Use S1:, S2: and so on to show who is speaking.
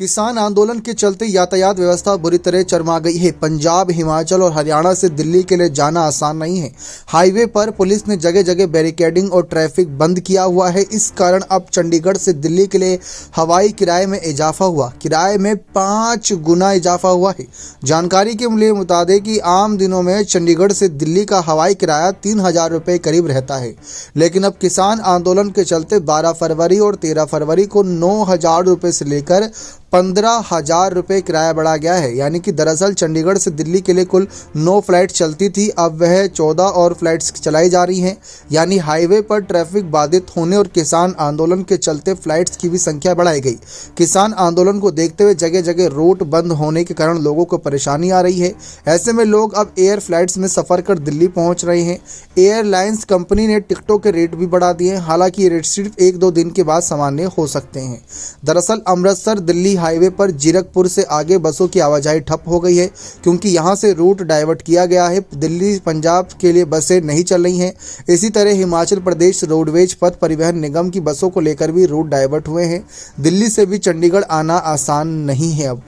S1: किसान आंदोलन के चलते यातायात व्यवस्था बुरी तरह चरमा गई है पंजाब हिमाचल और हरियाणा से दिल्ली के लिए जाना आसान नहीं है हाईवे पर पुलिस ने जगह जगह बैरिकेडिंग और ट्रैफिक बंद किया हुआ है इस कारण अब चंडीगढ़ से दिल्ली के लिए हवाई किराए में इजाफा हुआ किराए में पाँच गुना इजाफा हुआ है जानकारी के लिए मुताबिक कि आम दिनों में चंडीगढ़ से दिल्ली का हवाई किराया तीन हजार करीब रहता है लेकिन अब किसान आंदोलन के चलते बारह फरवरी और तेरह फरवरी को नौ हजार से लेकर पंद्रह हजार रुपये किराया बढ़ा गया है यानी कि दरअसल चंडीगढ़ से दिल्ली के लिए कुल नौ फ्लाइट चलती थी अब वह चौदह और फ्लाइट्स चलाई जा रही हैं यानी हाईवे पर ट्रैफिक बाधित होने और किसान आंदोलन के चलते फ्लाइट्स की भी संख्या बढ़ाई गई किसान आंदोलन को देखते हुए जगह जगह रोड बंद होने के कारण लोगों को परेशानी आ रही है ऐसे में लोग अब एयर फ्लाइट्स में सफ़र कर दिल्ली पहुँच रहे हैं एयरलाइंस कंपनी ने टिकटों के रेट भी बढ़ा दिए हैं हालांकि ये रेट सिर्फ एक दो दिन के बाद सामान्य हो सकते हैं दरअसल अमृतसर दिल्ली हाईवे पर जीरकपुर से आगे बसों की आवाजाही ठप हो गई है क्योंकि यहां से रूट डाइवर्ट किया गया है दिल्ली पंजाब के लिए बसें नहीं चल रही हैं इसी तरह हिमाचल प्रदेश रोडवेज पथ परिवहन निगम की बसों को लेकर भी रूट डाइवर्ट हुए हैं दिल्ली से भी चंडीगढ़ आना आसान नहीं है अब